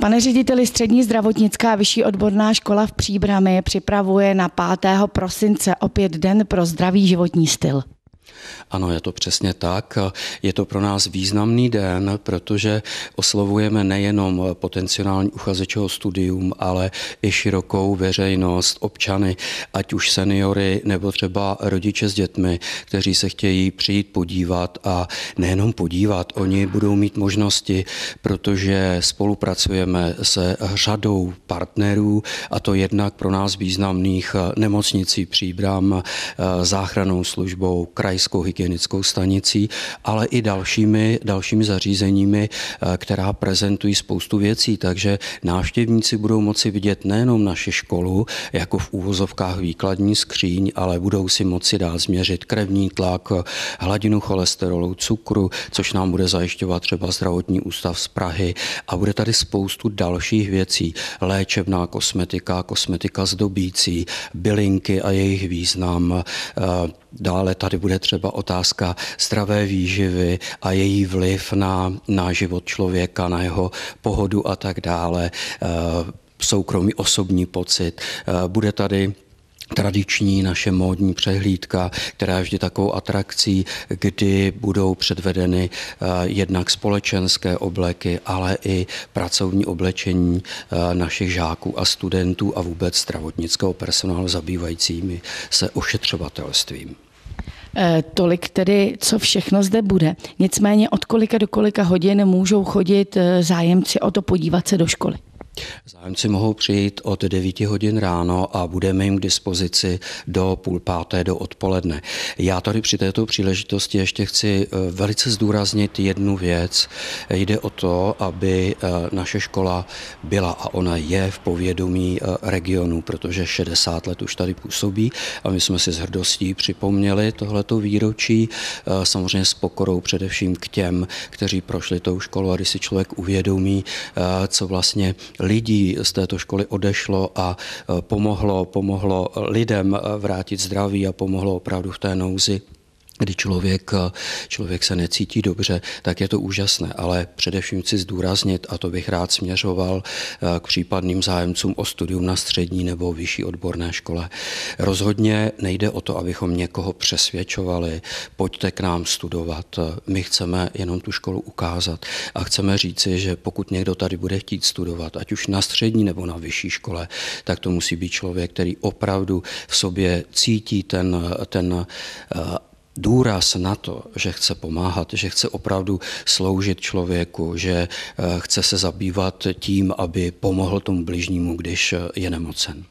Pane řediteli, Střední zdravotnická vyšší odborná škola v Příbrami připravuje na 5. prosince opět Den pro zdravý životní styl. Ano, je to přesně tak. Je to pro nás významný den, protože oslovujeme nejenom potenciální uchazeče o studium, ale i širokou veřejnost, občany, ať už seniory nebo třeba rodiče s dětmi, kteří se chtějí přijít podívat a nejenom podívat, oni budou mít možnosti, protože spolupracujeme se řadou partnerů a to jednak pro nás významných nemocnicí Příbram, eh, záchranou službou, krajskou krajskou hygienickou stanicí, ale i dalšími, dalšími zařízeními, eh, která prezentují spoustu věcí. Takže návštěvníci budou moci vidět nejenom naši školu, jako v úvozovkách výkladní skříň, ale budou si moci dát změřit krevní tlak, hladinu cholesterolu, cukru, což nám bude zajišťovat třeba zdravotní ústav z Prahy a bude tady spoustu dalších věcí. Léčebná kosmetika, kosmetika zdobící, bylinky a jejich význam, eh, Dále tady bude třeba otázka zdravé výživy a její vliv na, na život člověka, na jeho pohodu a tak dále eh, soukromý osobní pocit. Eh, bude tady tradiční naše módní přehlídka, která je vždy takovou atrakcí, kdy budou předvedeny eh, jednak společenské obleky, ale i pracovní oblečení eh, našich žáků a studentů a vůbec zdravotnického personálu zabývajícími se ošetřovatelstvím. Eh, tolik tedy, co všechno zde bude. Nicméně od kolika do kolika hodin můžou chodit zájemci o to podívat se do školy? Zájemci mohou přijít od 9 hodin ráno a budeme jim k dispozici do půl páté do odpoledne. Já tady při této příležitosti ještě chci eh, velice zdůraznit jednu věc. Jde o to, aby eh, naše škola byla a ona je v povědomí eh, regionu, protože 60 let už tady působí a my jsme si s hrdostí připomněli tohleto výročí, samozřejmě s pokorou především k těm, kteří prošli tou školu a když si člověk uvědomí, co vlastně lidí z této školy odešlo a eh, pomohlo, pomohlo lidem eh, vrátit zdraví a pomohlo opravdu v té nouzi kdy člověk, člověk se necítí dobře, tak je to úžasné. Ale především chci zdůraznit, a to bych rád směřoval eh, k případným zájemcům o studium na střední nebo vyšší odborné škole. Rozhodně nejde o to, abychom někoho přesvědčovali, pojďte k nám studovat. My chceme jenom tu školu ukázat a chceme říci, že pokud někdo tady bude chtít studovat, ať už na střední nebo na vyšší škole, tak to musí být člověk, který opravdu v sobě cítí ten, ten eh, důraz na to, že chce pomáhat, že chce opravdu sloužit člověku, že eh, chce se zabývat tím, aby pomohl tomu bližnímu, když eh, je nemocen.